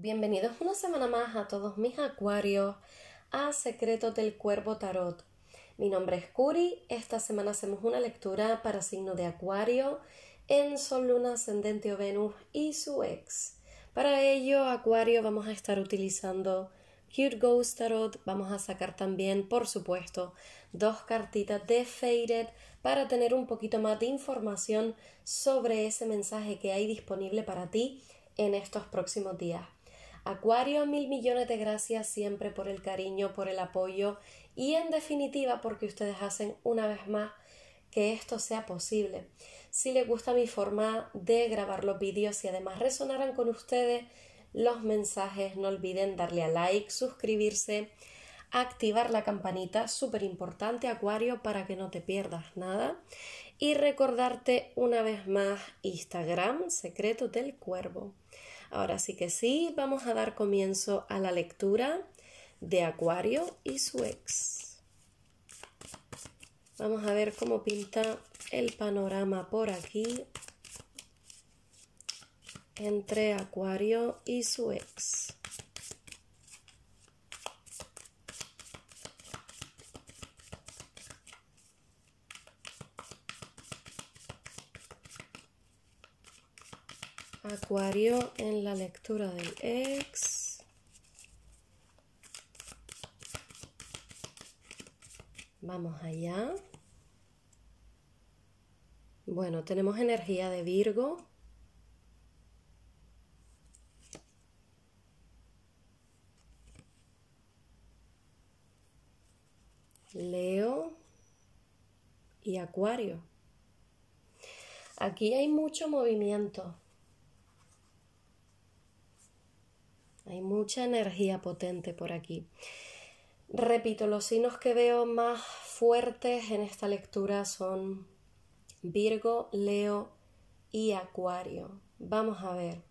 Bienvenidos una semana más a todos mis acuarios a Secretos del Cuervo Tarot. Mi nombre es Curi. Esta semana hacemos una lectura para signo de Acuario en Sol, Luna, Ascendente o Venus y su ex. Para ello, Acuario, vamos a estar utilizando Cute Ghost Tarot. Vamos a sacar también, por supuesto, dos cartitas de Faded para tener un poquito más de información sobre ese mensaje que hay disponible para ti en estos próximos días. Acuario, mil millones de gracias siempre por el cariño, por el apoyo y en definitiva porque ustedes hacen una vez más que esto sea posible. Si les gusta mi forma de grabar los vídeos y además resonaran con ustedes los mensajes, no olviden darle a like, suscribirse, activar la campanita, súper importante Acuario, para que no te pierdas nada. Y recordarte una vez más Instagram, Secreto del Cuervo. Ahora sí que sí, vamos a dar comienzo a la lectura de Acuario y su ex. Vamos a ver cómo pinta el panorama por aquí entre Acuario y su ex. Acuario en la lectura del ex. Vamos allá. Bueno, tenemos energía de Virgo. Leo y Acuario. Aquí hay mucho movimiento. Hay mucha energía potente por aquí. Repito, los signos que veo más fuertes en esta lectura son Virgo, Leo y Acuario. Vamos a ver.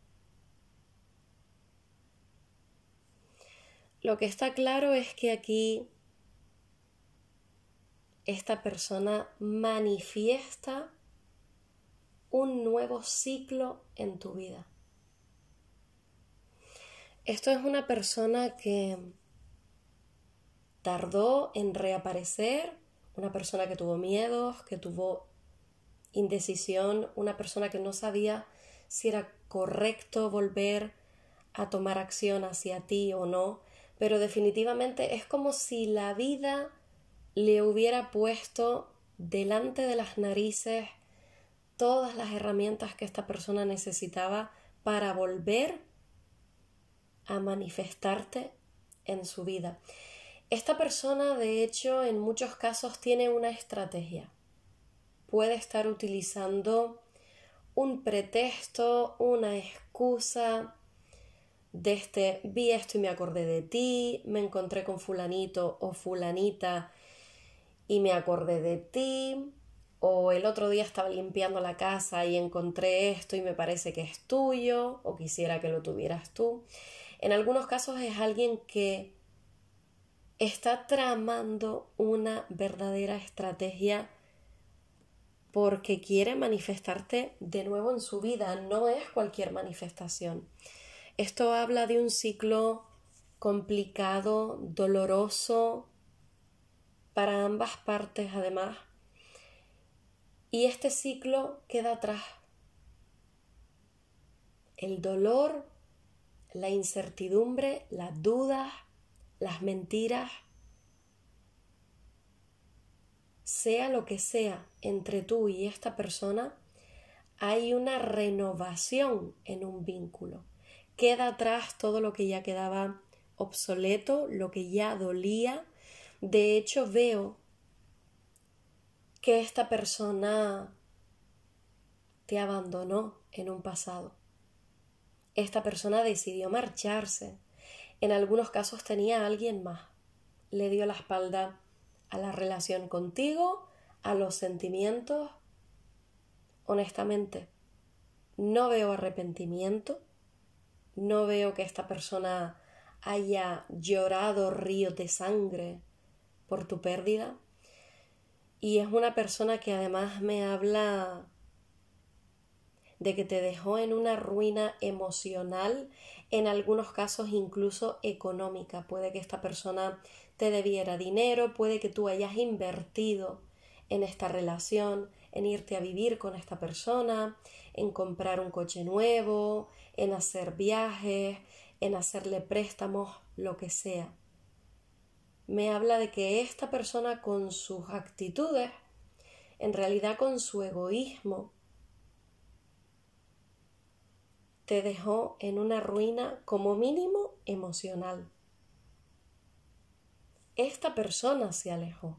Lo que está claro es que aquí esta persona manifiesta un nuevo ciclo en tu vida. Esto es una persona que tardó en reaparecer, una persona que tuvo miedos, que tuvo indecisión, una persona que no sabía si era correcto volver a tomar acción hacia ti o no, pero definitivamente es como si la vida le hubiera puesto delante de las narices todas las herramientas que esta persona necesitaba para volver a manifestarte en su vida. Esta persona, de hecho, en muchos casos tiene una estrategia. Puede estar utilizando un pretexto, una excusa, de este vi esto y me acordé de ti, me encontré con fulanito o fulanita y me acordé de ti, o el otro día estaba limpiando la casa y encontré esto y me parece que es tuyo, o quisiera que lo tuvieras tú. En algunos casos es alguien que está tramando una verdadera estrategia porque quiere manifestarte de nuevo en su vida, no es cualquier manifestación. Esto habla de un ciclo complicado, doloroso para ambas partes además. Y este ciclo queda atrás. El dolor la incertidumbre, las dudas, las mentiras, sea lo que sea entre tú y esta persona, hay una renovación en un vínculo. Queda atrás todo lo que ya quedaba obsoleto, lo que ya dolía. De hecho, veo que esta persona te abandonó en un pasado esta persona decidió marcharse. En algunos casos tenía a alguien más. Le dio la espalda a la relación contigo, a los sentimientos. Honestamente, no veo arrepentimiento. No veo que esta persona haya llorado río de sangre por tu pérdida. Y es una persona que además me habla de que te dejó en una ruina emocional, en algunos casos incluso económica. Puede que esta persona te debiera dinero, puede que tú hayas invertido en esta relación, en irte a vivir con esta persona, en comprar un coche nuevo, en hacer viajes, en hacerle préstamos, lo que sea. Me habla de que esta persona con sus actitudes, en realidad con su egoísmo, te dejó en una ruina como mínimo emocional. Esta persona se alejó.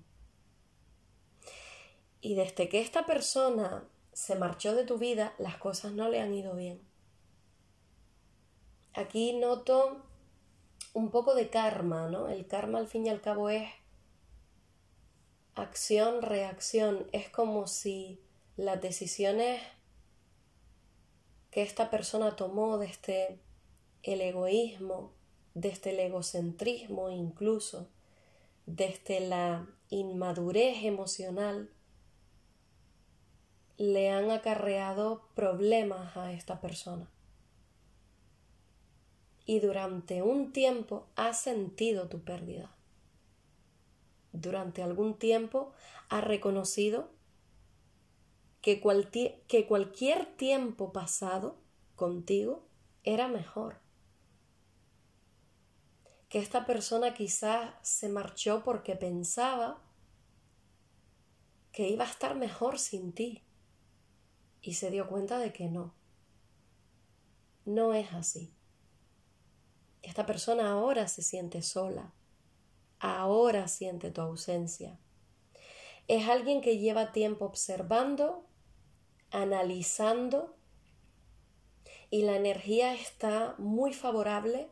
Y desde que esta persona se marchó de tu vida, las cosas no le han ido bien. Aquí noto un poco de karma, ¿no? El karma al fin y al cabo es acción, reacción. Es como si las decisiones que esta persona tomó desde este, el egoísmo, desde este el egocentrismo incluso, desde este la inmadurez emocional, le han acarreado problemas a esta persona. Y durante un tiempo ha sentido tu pérdida. Durante algún tiempo ha reconocido que, que cualquier tiempo pasado contigo era mejor. Que esta persona quizás se marchó porque pensaba que iba a estar mejor sin ti y se dio cuenta de que no. No es así. Esta persona ahora se siente sola, ahora siente tu ausencia. Es alguien que lleva tiempo observando analizando y la energía está muy favorable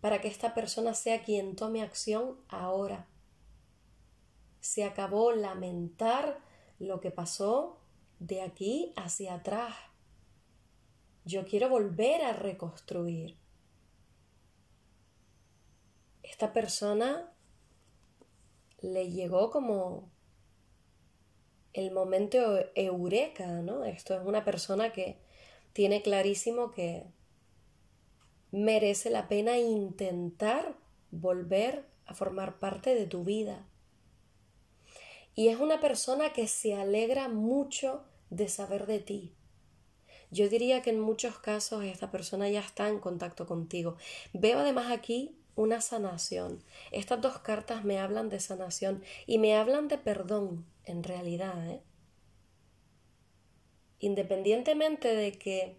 para que esta persona sea quien tome acción ahora. Se acabó lamentar lo que pasó de aquí hacia atrás. Yo quiero volver a reconstruir. Esta persona le llegó como el momento eureka, ¿no? Esto es una persona que tiene clarísimo que merece la pena intentar volver a formar parte de tu vida. Y es una persona que se alegra mucho de saber de ti. Yo diría que en muchos casos esta persona ya está en contacto contigo. Veo además aquí una sanación. Estas dos cartas me hablan de sanación y me hablan de perdón en realidad, ¿eh? independientemente de que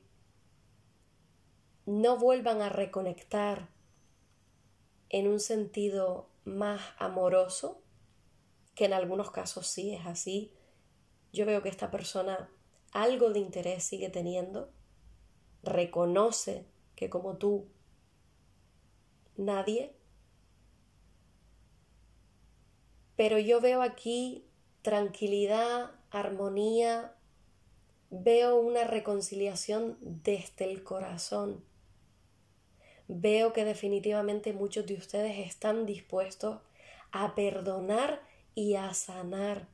no vuelvan a reconectar en un sentido más amoroso, que en algunos casos sí es así, yo veo que esta persona algo de interés sigue teniendo, reconoce que como tú, nadie, pero yo veo aquí tranquilidad, armonía, veo una reconciliación desde el corazón. Veo que definitivamente muchos de ustedes están dispuestos a perdonar y a sanar.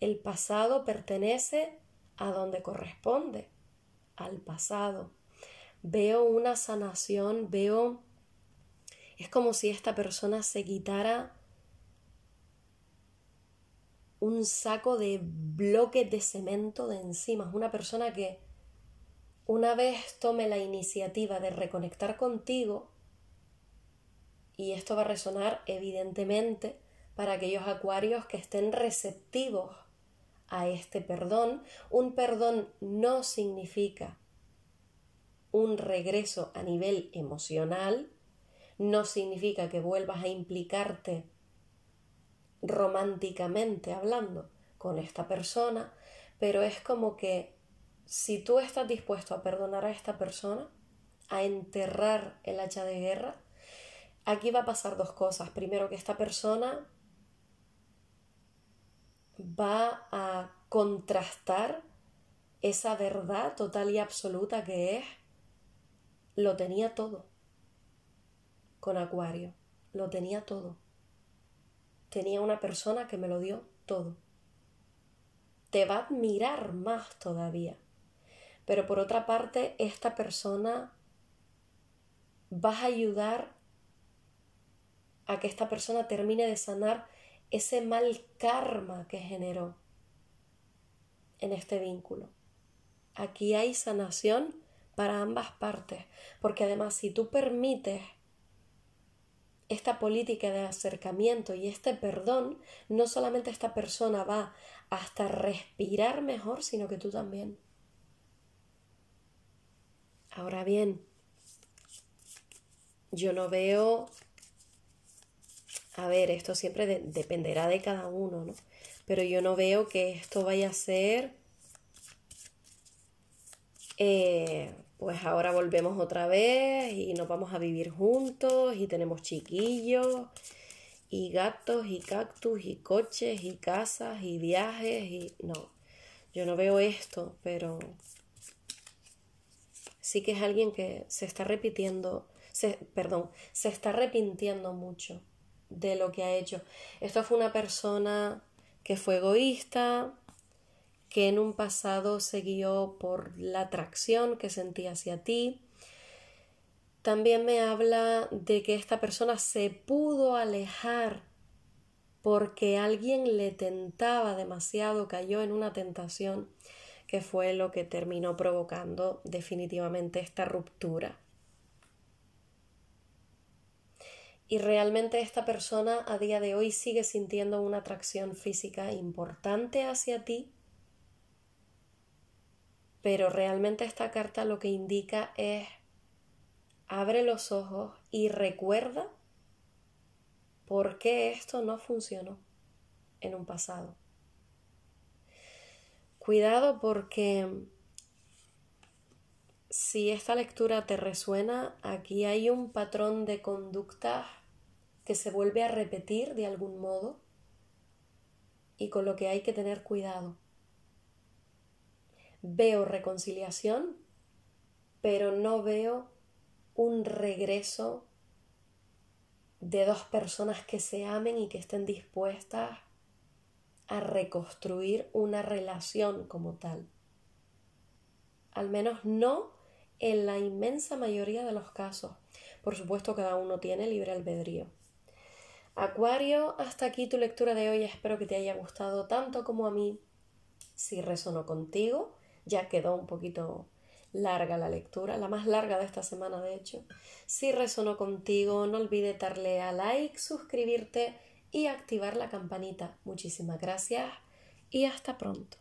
El pasado pertenece a donde corresponde, al pasado. Veo una sanación, veo... Es como si esta persona se quitara un saco de bloques de cemento de encima. Es una persona que una vez tome la iniciativa de reconectar contigo, y esto va a resonar evidentemente para aquellos acuarios que estén receptivos a este perdón, un perdón no significa un regreso a nivel emocional, no significa que vuelvas a implicarte románticamente hablando con esta persona, pero es como que si tú estás dispuesto a perdonar a esta persona, a enterrar el hacha de guerra, aquí va a pasar dos cosas. Primero, que esta persona va a contrastar esa verdad total y absoluta que es, lo tenía todo con Acuario, lo tenía todo tenía una persona que me lo dio todo. Te va a admirar más todavía. Pero por otra parte, esta persona vas a ayudar a que esta persona termine de sanar ese mal karma que generó en este vínculo. Aquí hay sanación para ambas partes, porque además si tú permites esta política de acercamiento y este perdón, no solamente esta persona va hasta respirar mejor, sino que tú también. Ahora bien, yo no veo, a ver, esto siempre dependerá de cada uno, ¿no? Pero yo no veo que esto vaya a ser... Eh, pues ahora volvemos otra vez y nos vamos a vivir juntos y tenemos chiquillos y gatos y cactus y coches y casas y viajes y no, yo no veo esto, pero sí que es alguien que se está repitiendo, perdón, se está arrepintiendo mucho de lo que ha hecho. Esto fue una persona que fue egoísta, que en un pasado se guió por la atracción que sentía hacia ti. También me habla de que esta persona se pudo alejar porque alguien le tentaba demasiado, cayó en una tentación que fue lo que terminó provocando definitivamente esta ruptura. Y realmente esta persona a día de hoy sigue sintiendo una atracción física importante hacia ti, pero realmente esta carta lo que indica es abre los ojos y recuerda por qué esto no funcionó en un pasado. Cuidado porque si esta lectura te resuena, aquí hay un patrón de conducta que se vuelve a repetir de algún modo y con lo que hay que tener cuidado veo reconciliación, pero no veo un regreso de dos personas que se amen y que estén dispuestas a reconstruir una relación como tal. Al menos no en la inmensa mayoría de los casos. Por supuesto, cada uno tiene libre albedrío. Acuario, hasta aquí tu lectura de hoy. Espero que te haya gustado tanto como a mí. Si resonó contigo, ya quedó un poquito larga la lectura, la más larga de esta semana de hecho. Si resonó contigo, no olvides darle a like, suscribirte y activar la campanita. Muchísimas gracias y hasta pronto.